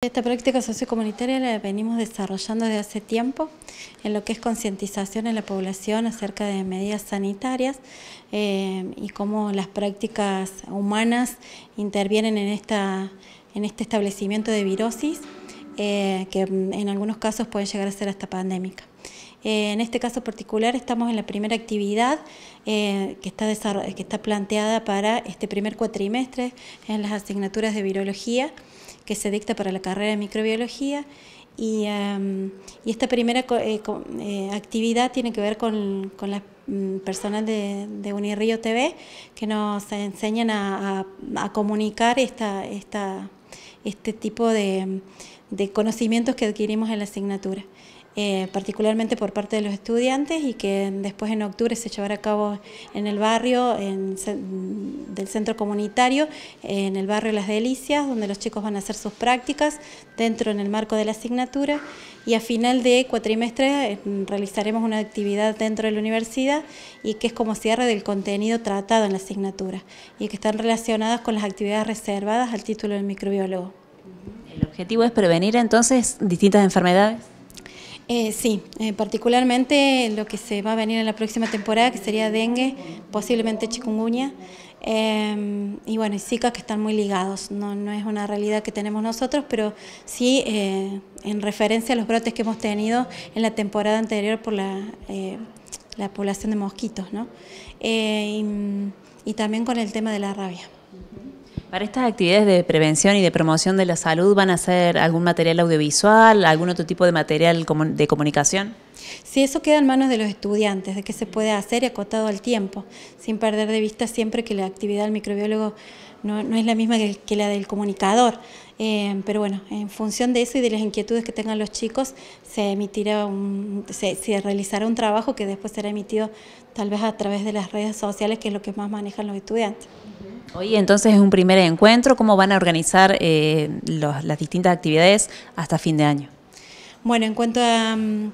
Esta práctica sociocomunitaria la venimos desarrollando desde hace tiempo en lo que es concientización en la población acerca de medidas sanitarias eh, y cómo las prácticas humanas intervienen en, esta, en este establecimiento de virosis eh, que en algunos casos puede llegar a ser hasta pandémica. Eh, en este caso particular estamos en la primera actividad eh, que, está planteada para este primer cuatrimestre en las asignaturas de virología que se dicta para la carrera de microbiología. Y, em, esta primera eh, actividad tiene que ver con, las mm, personas de, de, TV que nos enseñan a, comunicar este tipo de conocimientos que adquirimos en la asignatura. Eh, particularmente por parte de los estudiantes y que después en octubre se llevará a cabo en el barrio del centro comunitario, en el barrio Las Delicias, donde los chicos van a hacer sus prácticas dentro en el marco de la asignatura y a final de cuatrimestre em, realizaremos una actividad dentro de la universidad y que es como cierre del contenido tratado en la asignatura y que están relacionadas con las actividades reservadas al título del microbiólogo. ¿El objetivo es prevenir entonces distintas enfermedades? Eh, sí, eh, particularmente lo que se va a venir en la próxima temporada, que sería dengue, posiblemente chikungunya, eh, y bueno, y Zika que están muy ligados. No, no, es una realidad que tenemos nosotros, pero sí en referencia a los brotes que hemos tenido en la temporada anterior por la, la población de mosquitos, ¿no? y también con el tema de la rabia. Para estas actividades de prevención y de promoción de la salud, ¿van a ser algún material audiovisual, algún otro tipo de material de comunicación? Sí, eso queda en manos de los estudiantes, de qué se puede hacer y acotado al tiempo, sin perder de vista siempre que la actividad del microbiólogo no, es la misma que, la del comunicador. Eh, pero bueno, en función de eso y de las inquietudes que tengan los chicos, se emitirá un, se realizará un trabajo que después será emitido tal vez a través de las redes sociales, que es lo que más manejan los estudiantes. Hoy entonces es un primer encuentro, ¿cómo van a organizar eh, las distintas actividades hasta fin de año? Bueno, en cuanto a, mm,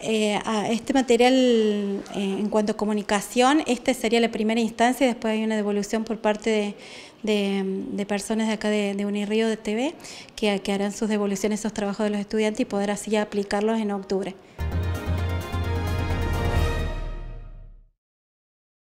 eh, a este material, eh, en cuanto a comunicación, esta sería la primera instancia, después hay una devolución por parte de, mm, personas de acá de, Unirío de TV que, que harán sus devoluciones, esos trabajos de los estudiantes y poder así aplicarlos en octubre.